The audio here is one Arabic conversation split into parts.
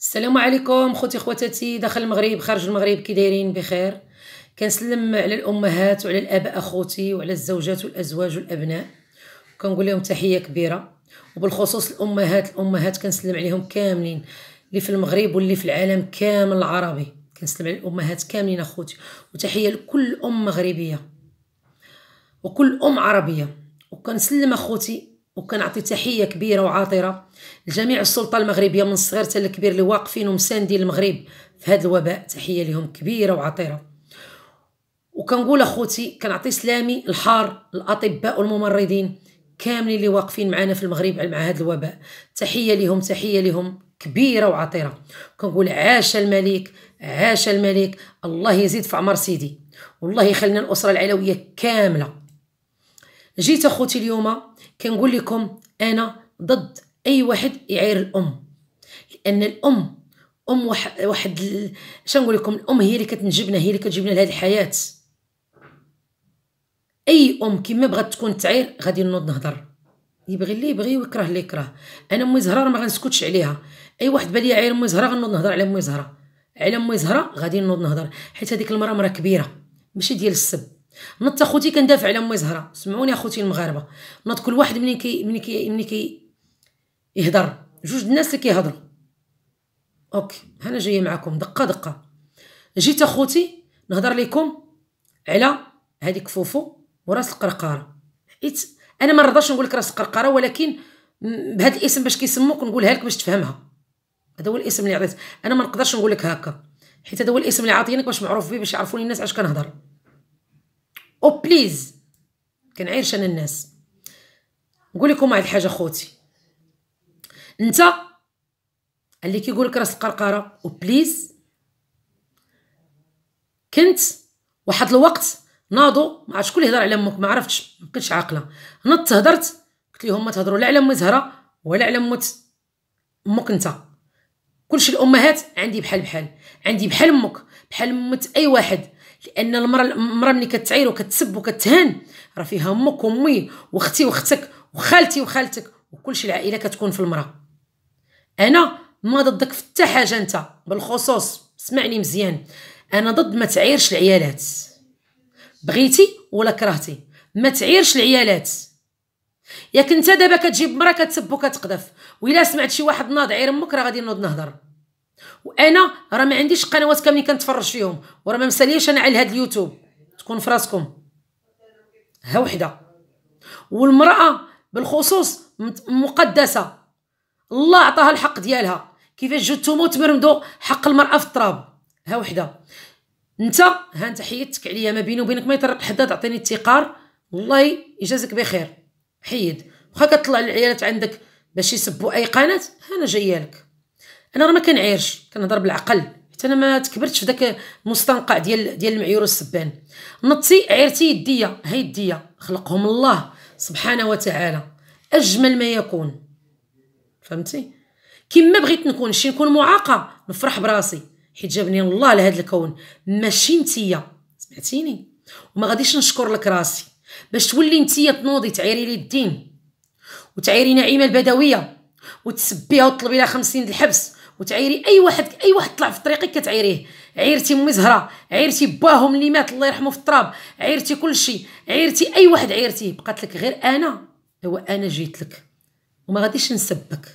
السلام عليكم خوتي خواتاتي داخل المغرب خارج المغرب كي دايرين بخير كنسلم على الامهات وعلى الاباء اخوتي وعلى الزوجات والازواج والابناء كنقول لهم تحيه كبيره وبالخصوص الامهات الامهات كنسلم عليهم كاملين اللي في المغرب واللي في العالم كامل العربي كنسلم على الامهات كاملين اخوتي وتحيه لكل ام مغربيه وكل ام عربيه وكنسلم اخوتي وكنعطي تحيه كبيره وعاطره لجميع السلطه المغربيه من الصغير حتى الكبير اللي واقفين ومساندين المغرب في هذا الوباء تحيه لهم كبيره وعاطره وكنقول اخوتي كنعطي سلامي الحار الاطباء والممرضين كاملين اللي واقفين معنا في المغرب مع هذا الوباء تحيه لهم تحيه لهم كبيره وعطيره كنقول عاش الملك عاش الملك الله يزيد في عمر سيدي والله يخلينا الاسره العلويه كامله جيت اخوتي اليوم كنقول لكم انا ضد اي واحد يعير الام لان الام ام واحد, اش نقول لكم الام هي اللي كتنجبنا هي اللي كتجيبنا لهذه الحياه اي ام كيما بغات تكون تعير غادي نوض نهضر يبغي اللي يبغي ويكره اللي يكره انا امي زهره ما غنسكتش عليها اي واحد بالي عير امي زهره غنوض نهضر على امي زهره على امي زهره غادي نوض نهضر حيت هذيك المراه مراه كبيره ماشي ديال السب نط اخوتي كندافع على امي زهره سمعوني اخوتي المغاربه نط كل واحد مني كي مني كي مني كي يهضر جوج الناس اللي كيهضروا اوكي انا جايه معكم دقه دقه جيت اخوتي نهضر لكم على هذيك فوفو وراس القرقاره حيت انا ما نرضاش نقول لك راس القرقاره ولكن بهذا الاسم باش كيسموك نقولها لك باش تفهمها هذا هو الاسم اللي عطيت انا ما نقدرش نقول لك هكا حيت هذا هو الاسم اللي عاطينك باش معروف به باش يعرفوني الناس علاش كنهضر او oh, بليز كنعيرش انا الناس نقول لكم واحد الحاجه خوتي انت اللي كيقول لك راس القرقره او بليز كنت واحد الوقت ناضو ما شكون اللي هضر على امك ما عرفتش ما بقيتش عاقله نط هضرت قلت لهم ما تهضروا لا على ام زهره ولا على امك امك انت كلشي الامهات عندي بحال بحال عندي بحال امك بحال امك اي واحد لان المراه المراه ملي كتعير وكتسب وكتهان راه فيها امك وامي واختي واختك وخالتي وخالتك وكلشي العائله كتكون في المراه انا ما ضدك في حتى حاجه انت بالخصوص اسمعني مزيان انا ضد ما تعيرش العيالات بغيتي ولا كرهتي ما تعيرش العيالات ياك انت دابا كتجيب مرا كتسب وكتقذف ويلا سمعت شي واحد ناض عير امك راه غادي نوض نهضر وانا راه ما عنديش قنوات كاملين كنتفرج فيهم وراه ما مساليش انا على هذا اليوتيوب تكون في راسكم ها وحده والمراه بالخصوص مقدسه الله عطاها الحق ديالها كيفاش جو تموت تمرمدوا حق المراه في التراب ها وحده انت ها انت حيدتك عليا ما بيني وبينك ما يطرق حدا تعطيني التقار والله يجازك بخير حيد واخا كطلع العيالات عندك باش يسبوا اي قناه انا جايه لك انا راه ما كنعيرش كنهضر بالعقل حتى انا ما تكبرتش في داك المستنقع ديال ديال المعيور السبان نطي عيرتي يديا ها يديا خلقهم الله سبحانه وتعالى اجمل ما يكون فهمتي كما بغيت نكون شي نكون معاقه نفرح براسي حيت جابني الله لهذا الكون ماشي نتيا سمعتيني وما غاديش نشكر لك راسي باش تولي نتيا تنوضي تعيري لي الدين وتعيري نعيمه البدويه وتسبيها وتطلبي لها 50 الحبس وتعيري اي واحد اي واحد طلع في طريقك كتعيريه عيرتي امي زهره عيرتي باهم اللي مات الله يرحمه في التراب عيرتي كل شيء عيرتي اي واحد عيرتي بقات لك غير انا هو انا جيت لك وما غاديش نسبك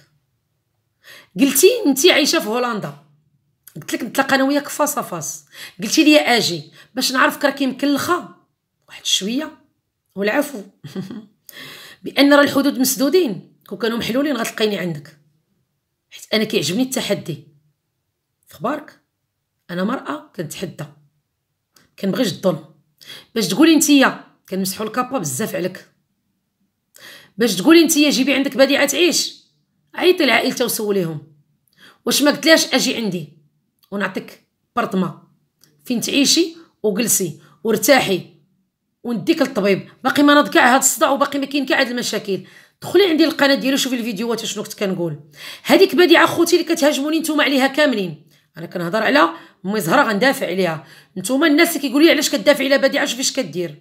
قلتي انت عايشه في هولندا قلت لك نتلاقى انا وياك فاس فاس قلتي لي اجي باش نعرفك راكي مكلخه واحد شويه والعفو بان راه الحدود مسدودين وكانوا محلولين غتلقيني عندك حيت انا كيعجبني التحدي فخبارك انا مراه كنتحدى كنبغيش الظلم باش تقولي نتيا كنمسحوا الكابا بزاف عليك باش تقولي نتيا جيبي عندك بديعه تعيش عيطي لعائلتها وسوليهم واش ما قلتلاش اجي عندي ونعطيك برطمه فين تعيشي وجلسي وارتاحي ونديك للطبيب باقي ما نضكع كاع هاد الصداع وباقي ما كاين كاع هاد المشاكل دخلي عندي القناه ديالي شوفي الفيديوهات شنو كنت كنقول هذيك بديعه خوتي اللي كتهاجموني نتوما عليها كاملين انا كنهضر على امي زهره غندافع عليها نتوما الناس اللي كيقولوا لي علاش كدافع على بديعه شوفي اش كدير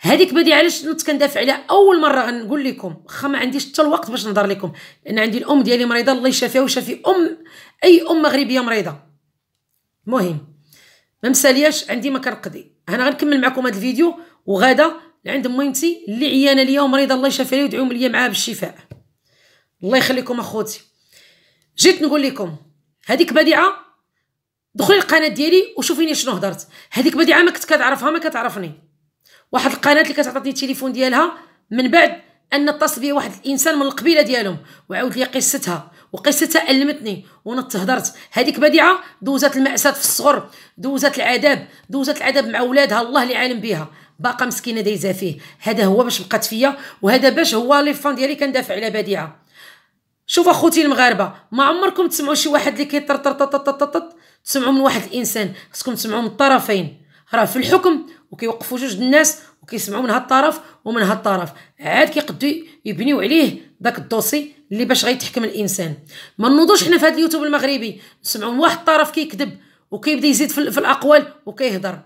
هذيك بديعه علاش نت كندافع عليها اول مره غنقول لكم واخا ما عنديش حتى الوقت باش نهضر لكم لان عندي الام ديالي مريضه الله يشافيها ويشافي ام اي ام مغربيه مريضه المهم ما مسالياش عندي ما كنقضي انا غنكمل معكم هذا الفيديو وغدا لعند ميمتي اللي عيانه ليا ومريضه الله يشافيها ويدعيهم ليا معاها بالشفاء الله يخليكم اخوتي جيت نقول لكم هذيك بديعه دخلي القناه ديالي وشوفيني شنو هضرت هذيك بديعه ما كنت كتعرفها ما كتعرفني واحد القناه اللي كتعطيني التليفون ديالها من بعد ان اتصل بيا واحد الانسان من القبيله ديالهم وعاود لي قصتها وقصتها المتني ونط هضرت هذيك بديعه دوزات المأساة في الصغر دوزات العذاب دوزات العذاب مع ولادها الله اللي عالم بها باقا مسكينه دايزه فيه هذا هو باش بقات فيا وهذا باش هو لي فان ديالي كندافع على بديعه شوف اخوتي المغاربه ما عمركم تسمعوا شي واحد اللي كيطرطرططططط تسمعوا من واحد الانسان خصكم تسمعوا من الطرفين راه في الحكم وكيوقفوا جوج الناس وكيسمعوا من هاد الطرف ومن هاد الطرف عاد كيقدو يبنيو عليه داك الدوسي اللي باش غيتحكم الانسان ما نوضوش حنا في هذا اليوتيوب المغربي نسمعوا من واحد الطرف كيكذب وكيبدا يزيد في الاقوال وكيهضر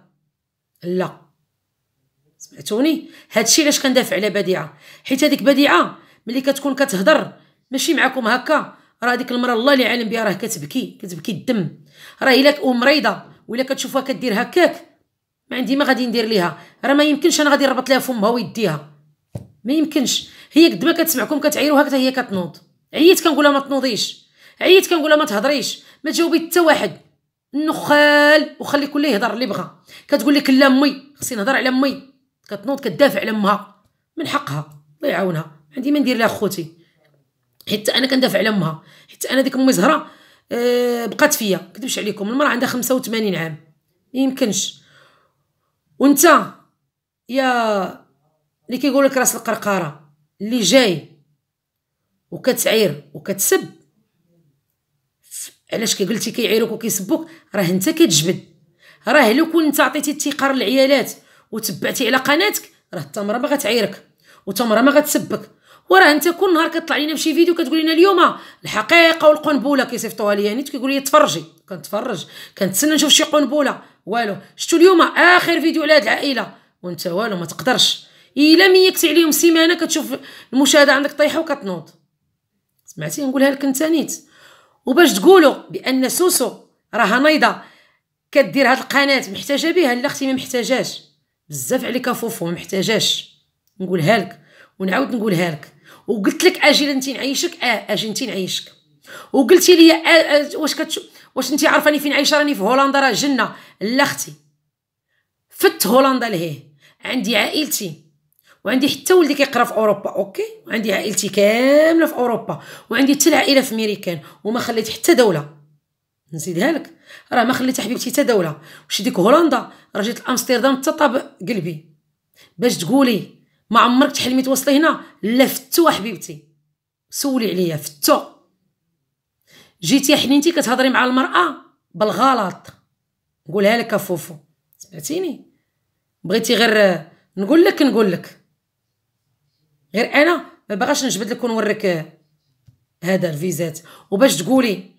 لا سمعتوني هادشي علاش كندافع على بديعه حيت هذيك بديعه ملي كتكون كتهضر ماشي معكم هكا راه ديك المراه الله اللي عالم بها راه كتبكي كتبكي الدم راه الا ام مريضه ولا كتشوفها كدير هكاك ما عندي ما غادي ندير ليها راه ما يمكنش انا غادي نربط لها فمها ويديها ما يمكنش هي قد ما كتسمعكم كتعيروا هكذا هي كتنوض عييت كنقولها ما تنوضيش عييت كنقولها ما تهضريش ما تجاوبي حتى واحد نخال وخلي كل يهضر اللي بغا كتقول لك لا امي خصني نهضر على امي كتنوض كتدافع على امها من حقها الله يعاونها عندي ما ندير لها خوتي حتى انا كندافع على امها حتى انا ديك امي زهره أه بقات فيا كدبش عليكم المراه عندها 85 عام ما يمكنش وانت يا اللي كيقول لك راس القرقاره اللي جاي وكتعير وكتسب علاش كي قلتي كيعيروك وكيسبوك راه انت كتجبد راه لو كنت عطيتي الثقه للعيالات وتبعتي على قناتك راه التمره ما غتعيرك وتمره ما غتسبك وراه انت كل نهار كطلع لينا بشي فيديو كتقول لنا اليوم الحقيقه والقنبله كيصيفطوها ليا نيت يعني كيقول لي تفرجي كنتفرج كنتسنى نشوف شي قنبله والو شفتوا اليوم اخر فيديو على هاد العائله وانت والو ما تقدرش الا ميكتي عليهم سيمانه كتشوف المشاهده عندك طايحه وكتنوض سمعتي نقولها لك انت نيت وباش تقولوا بان سوسو راها نايضه كدير هاد القناه محتاجه بها لا اختي ما محتاجاش بزاف عليك فوفو ما محتاجاش نقولها لك ونعاود نقولها لك وقلت لك اجي انت نعيشك اه اجي انت نعيشك وقلتي لي آه, آه، واش كتشوف واش انت عارفاني فين عايشه راني في هولندا راه جنه لا اختي فت هولندا لهيه عندي عائلتي وعندي حتى ولدي كيقرا في اوروبا اوكي وعندي عائلتي كامله في اوروبا وعندي حتى العائله في ميريكان وما خليت حتى دوله نزيدها لك راه ما خليت حبيبتي حتى دوله وشي ديك هولندا راه جيت لامستردام تطاب قلبي باش تقولي ما عمرك تحلمي توصلي هنا لا فتو حبيبتي سولي عليا فتو جيتي حنينتي كتهضري مع المراه بالغلط نقولها لك فوفو سمعتيني بغيتي غير نقول لك نقول لك غير انا ما باغاش نجبد لك ونوريك هذا الفيزات وباش تقولي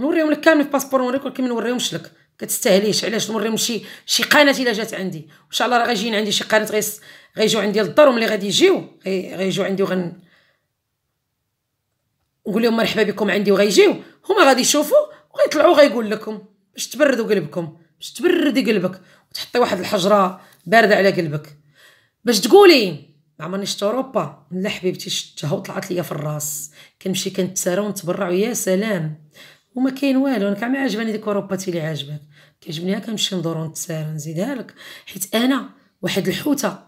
نوريهم لك كامل في باسبور نوريك ولكن ما نوريهمش لك كتستاهليش علاش نوريهم شي شي قناه الا جات عندي ان شاء الله راه غيجيين عندي شي قناه غيس غيجيو عندي للدار وملي غادي يجيو غيجيو عندي وغن نقول لهم مرحبا بكم عندي وغيجيو هما غادي يشوفوا وغيطلعوا غيقول لكم باش تبردوا قلبكم باش تبردي قلبك وتحطي واحد الحجره بارده على قلبك باش تقولي ما عمرنيش شفت اوروبا لا حبيبتي شتها وطلعت ليا في الراس كنمشي كنتسارى ونتبرع ويا سلام وما كاين والو انا كاع ما عجباني ديك اوروباتي اللي عاجبك غير كنمشي ندور ونتسارى نزيدها لك حيت انا واحد الحوته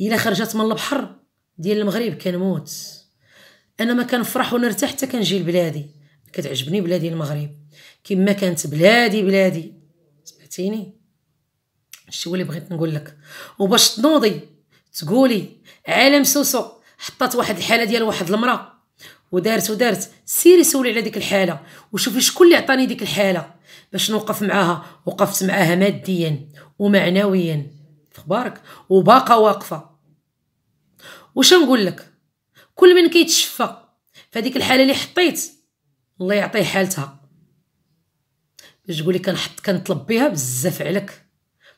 الا خرجت من البحر ديال المغرب كنموت انا ما كنفرح ونرتاح حتى كنجي لبلادي كتعجبني بلادي المغرب كما كانت بلادي بلادي سمعتيني هادشي هو اللي بغيت نقول لك وباش تنوضي تقولي عالم سوسو حطات واحد الحاله ديال واحد المراه ودارت ودارت سيري سولي على ديك الحاله وشوفي شكون اللي عطاني ديك الحاله باش نوقف معاها وقفت معاها ماديا ومعنويا فخبارك وباقى واقفه واش نقول لك كل من كيتشفى فهاديك الحاله اللي حطيت الله يعطيه حالتها باش تقولي كنحط كنطلب بها بزاف عليك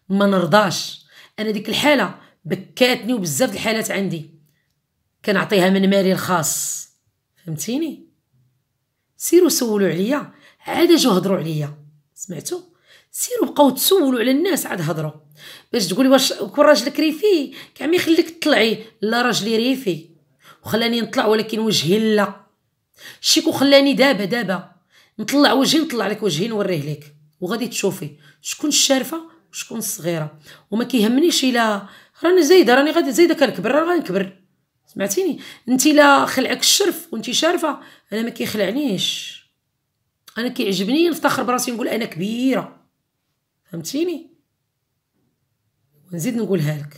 ما نرضاش انا ديك الحاله بكاتني وبزاف الحالات عندي كنعطيها من مالي الخاص فهمتيني سيروا سولوا عليا عاد اجوا هضروا عليا سمعتوا سيروا بقاو تسولوا على الناس عاد هضروا باش تقولي واش كون راجلك ريفي كعم يخليك تطلعي لا راجلي ريفي وخلاني نطلع ولكن وجهي لا شيكو خلاني دابا دابا نطلع وجهي نطلع لك وجهي نوريه لك وغادي تشوفي شكون الشارفه وشكون الصغيره وما كيهمنيش الا راني زايده راني غادي زايده كنكبر راني غنكبر سمعتيني انت لا خلعك الشرف وانت شارفه انا ما كيخلعنيش انا كيعجبني نفتخر براسي نقول انا كبيره فهمتيني ونزيد نقولها لك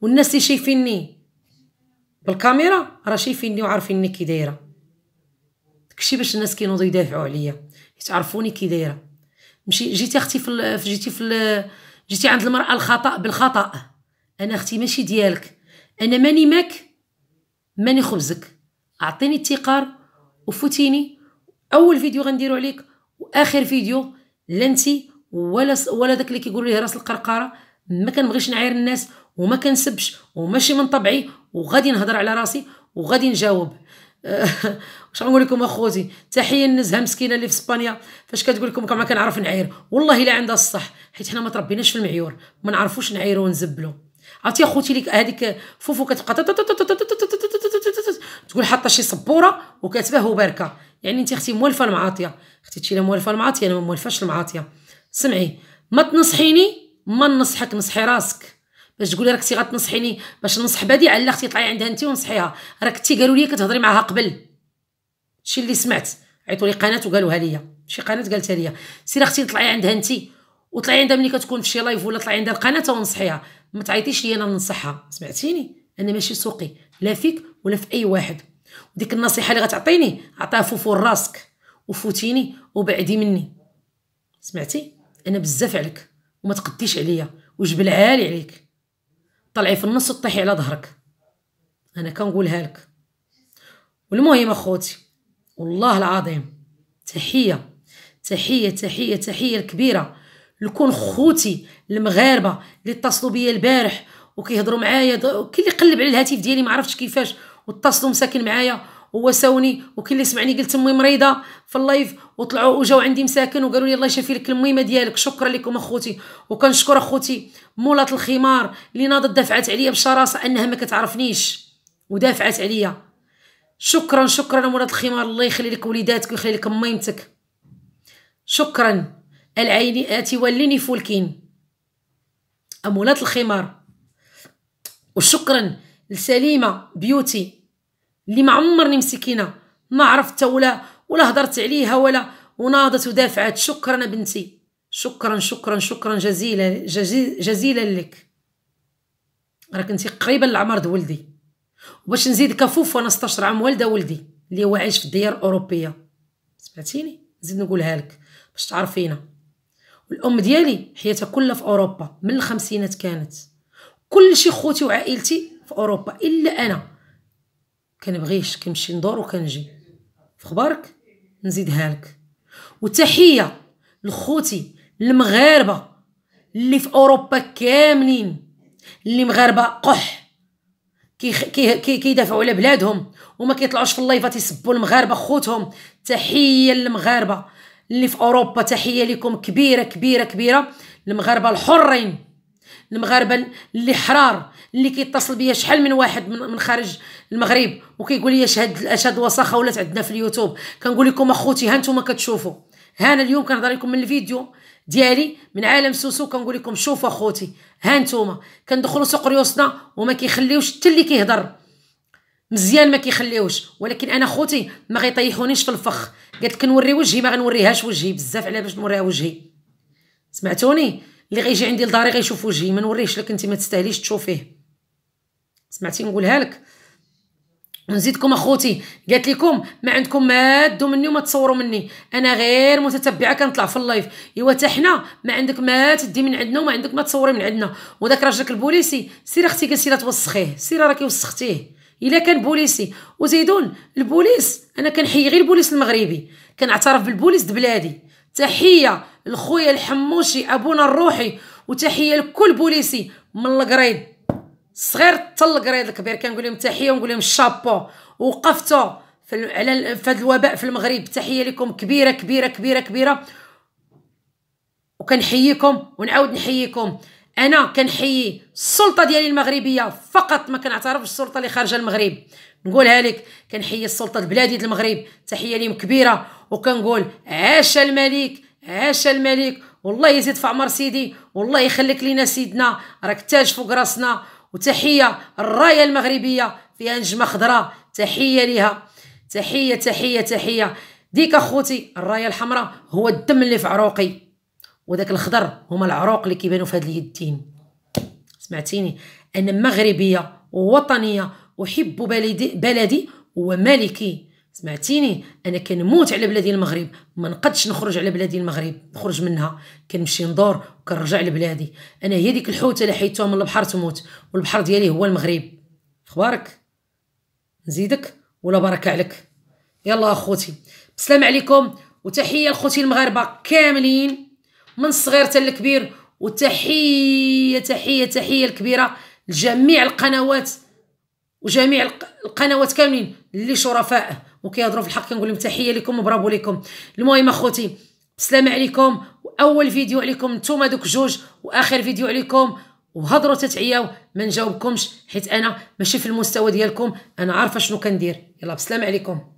والناس اللي شايفيني بالكاميرا راه شايفيني وعارفيني كي دايره داكشي باش الناس كينوضوا يدافعوا عليا يتعرفوني كي دايره مشي جيتي اختي في جيتي في جيتي عند المراه الخطا بالخطا انا اختي ماشي ديالك انا ماني ماك ماني خبزك اعطيني التقار وفوتيني اول فيديو غنديرو عليك واخر فيديو لا انت ولا ولا داك اللي كيقولوا ليه راس القرقره ما كنبغيش نعاير الناس وما كنسبش وماشي من طبعي وغادي نهضر على راسي وغادي نجاوب واش غنقول لكم اخوتي تحيه النزهه مسكينه اللي في اسبانيا فاش كتقول لكم ما كنعرف نعاير والله الا عندها الصح حيت حنا ما تربيناش في المعيور ما نعرفوش نعايرو ونزبلو عرفتي اخوتي ليك هذيك فوفو كتبقى تقول حاطه شي سبوره وكاتبه باركه يعني انت اختي موالفه المعاطيه اختي تشيله موالفه المعاطيه انا ما موالفاش المعاطيه سمعي ما تنصحيني ما ننصحك نصحي راسك باش تقولي راك انت غتنصحيني باش نصح بادي على اختي طلعي عندها انت ونصحيها راك انت قالوا لي كتهضري معاها قبل شي اللي سمعت عيطوا لي قناه وقالوها لي شي قناه قالتها لي سير اختي طلعي عندها انت وطلعي عندها ملي كتكون في شي لايف ولا طلعي عندها القناه ونصحيها ما تعيطيش لي انا ننصحها سمعتيني انا ماشي سوقي لا فيك ولا في اي واحد وديك النصيحه اللي غتعطيني عطاها فوفور راسك وفوتيني وبعدي مني سمعتي انا بزاف عليك وما تقديش عليا وجبل عالي عليك طلعي في النص وطيحي على ظهرك انا كنقولها لك والمهم اخوتي والله العظيم تحيه تحيه تحيه تحيه كبيره لكون خوتي المغاربه اللي اتصلوا بيا البارح وكيهضروا معايا كي اللي قلب على الهاتف ديالي ما عرفتش كيفاش واتصلوا مساكن معايا ساوني وكي اللي سمعني قلت امي مريضه في اللايف وطلعوا وجاو عندي مساكن وقالوا لي الله يشافي لك الميمه ديالك شكرا لكم اخوتي وكنشكر اخوتي مولات الخمار اللي ناضت دافعت عليا بشراسه انها ما كتعرفنيش ودافعت عليا شكرا شكرا مولات الخمار الله يخلي لك وليداتك ويخلي لك ميمتك شكرا العينات تيوليني فولكين أمولات الخمار وشكرا لسليمة بيوتي اللي ما عمرني مسكينة ما عرفت ولا ولا هضرت عليها ولا وناضت ودافعت شكرا بنتي شكرا شكرا شكرا جزيلا جزيلا لك راك انت قريبا لعمر ولدي وباش نزيد كفوف وانا 16 عام والده ولدي اللي هو عايش في الديار الاوروبيه سمعتيني نزيد نقولها لك باش تعرفينا الام ديالي حياتها كلها في اوروبا من الخمسينات كانت كل شي خوتي وعائلتي في اوروبا الا انا كنبغيش كنمشي ندور وكنجي في خبارك نزيدها لك وتحيه لخوتي المغاربه اللي في اوروبا كاملين اللي مغاربه قح كيدافعوا كي كي على بلادهم وما كيطلعوش في اللايفات يسبوا المغاربه خوتهم تحيه للمغاربه اللي في اوروبا تحيه لكم كبيره كبيره كبيره المغاربه الحرين المغاربه اللي حرار اللي كيتصل بيا شحال من واحد من خارج المغرب وكيقول لي اش هاد اش الوساخه ولات عندنا في اليوتيوب كنقول لكم اخوتي ها نتوما كتشوفوا ها انا اليوم كنهضر لكم من الفيديو ديالي من عالم سوسو كنقول لكم شوفوا اخوتي ها نتوما كندخلوا سوق ريوسنا وما كيخليوش حتى اللي كيهضر مزيان ما كيخليوش ولكن انا خوتي ما غيطيحونيش في الفخ قالت لك نوري وجهي ما غنوريهاش وجهي بزاف على باش نوريها وجهي سمعتوني اللي غيجي عندي لداري غيشوف وجهي ما نوريهش لك انت ما تستاهليش تشوفيه سمعتي نقولها لك نزيدكم اخوتي قالت لكم ما عندكم ما تدوا مني وما تصوروا مني انا غير متتبعه كنطلع في اللايف ايوا حتى حنا ما عندك ما تدي من عندنا وما عندك ما تصوري من عندنا وداك راجلك البوليسي سير اختي قال سير توسخيه سير راكي وسختيه الا كان بوليسي وزيدون البوليس انا كنحيي غير البوليس المغربي كنعترف بالبوليس بلادي تحيه لخويا الحموشي ابونا الروحي وتحيه لكل بوليسي من القريض صغير حتى القريض الكبير كنقول لهم تحيه ونقول لهم شابو وقفتوا في على في هذا الوباء في المغرب تحيه لكم كبيره كبيره كبيره كبيره وكنحييكم ونعاود نحييكم انا كنحيي السلطه ديالي المغربيه فقط ما كنعترفش السلطه اللي خارجه المغرب نقولها لك كنحيي السلطه البلادي ديال المغرب تحيه ليهم كبيره وكنقول عاش الملك عاش الملك والله يزيد في عمر سيدي والله يخليك لينا سيدنا راك تاج فوق راسنا وتحيه الرايه المغربيه فيها نجمه خضراء تحيه ليها تحيه تحيه تحيه ديك اخوتي الرايه الحمراء هو الدم اللي في عروقي وداك الخضر هما العروق اللي كيبانوا في هاد اليدين سمعتيني انا مغربيه ووطنيه احب بلدي بلدي وملكي سمعتيني انا كنموت على بلادي المغرب ما نقدش نخرج على بلادي المغرب نخرج منها كنمشي ندور وكنرجع لبلادي انا هي ديك الحوته اللي حيدتها من البحر تموت والبحر ديالي هو المغرب اخبارك نزيدك ولا بركه عليك يلا اخوتي بسلام عليكم وتحيه لخوتي المغاربه كاملين من الصغير حتى الكبير وتحيه تحيه تحيه الكبيره لجميع القنوات وجميع القنوات كاملين اللي شرفاء وكيهضروا في الحق كنقول لهم تحيه لكم وبرافو لكم المهم اخوتي السلام عليكم واول فيديو عليكم نتوما دوك جوج واخر فيديو عليكم وهضروا تتعياو ما نجاوبكمش حيت انا ماشي في المستوى ديالكم انا عارفه شنو كندير يلا بسلام عليكم